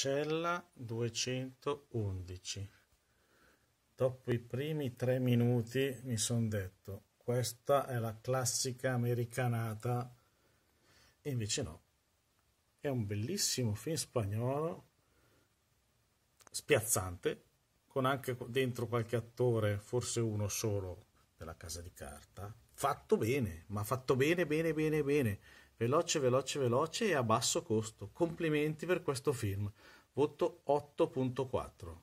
Cella 211. Dopo i primi tre minuti mi sono detto, questa è la classica americanata, e invece no. È un bellissimo film spagnolo, spiazzante, con anche dentro qualche attore, forse uno solo, della casa di carta, fatto bene, ma fatto bene, bene, bene, bene. Veloce, veloce, veloce e a basso costo. Complimenti per questo film. Voto 8.4.